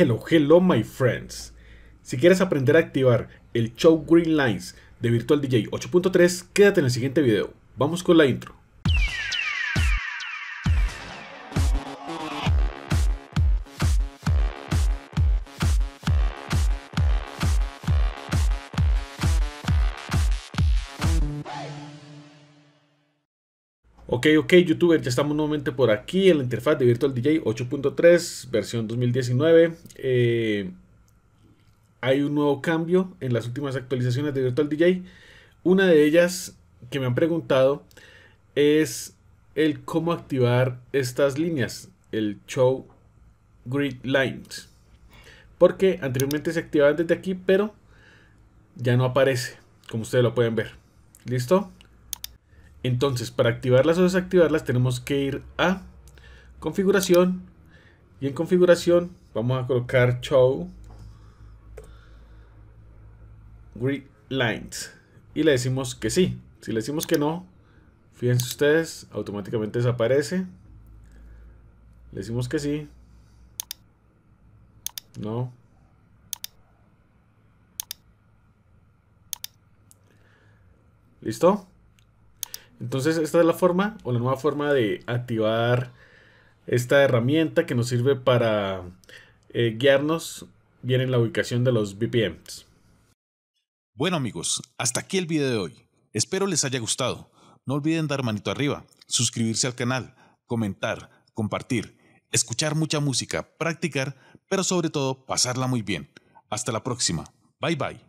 Hello, hello my friends. Si quieres aprender a activar el show Green Lines de Virtual DJ 8.3, quédate en el siguiente video. Vamos con la intro. Ok, ok, youtuber, ya estamos nuevamente por aquí en la interfaz de Virtual DJ 8.3, versión 2019. Eh, hay un nuevo cambio en las últimas actualizaciones de Virtual DJ. Una de ellas que me han preguntado es el cómo activar estas líneas, el Show Grid Lines. Porque anteriormente se activaban desde aquí, pero ya no aparece, como ustedes lo pueden ver. ¿Listo? Entonces, para activarlas o desactivarlas tenemos que ir a configuración y en configuración vamos a colocar show grid lines y le decimos que sí. Si le decimos que no, fíjense ustedes, automáticamente desaparece. Le decimos que sí. No. ¿Listo? Entonces esta es la forma o la nueva forma de activar esta herramienta que nos sirve para eh, guiarnos bien en la ubicación de los BPMs. Bueno amigos, hasta aquí el video de hoy. Espero les haya gustado. No olviden dar manito arriba, suscribirse al canal, comentar, compartir, escuchar mucha música, practicar, pero sobre todo pasarla muy bien. Hasta la próxima. Bye bye.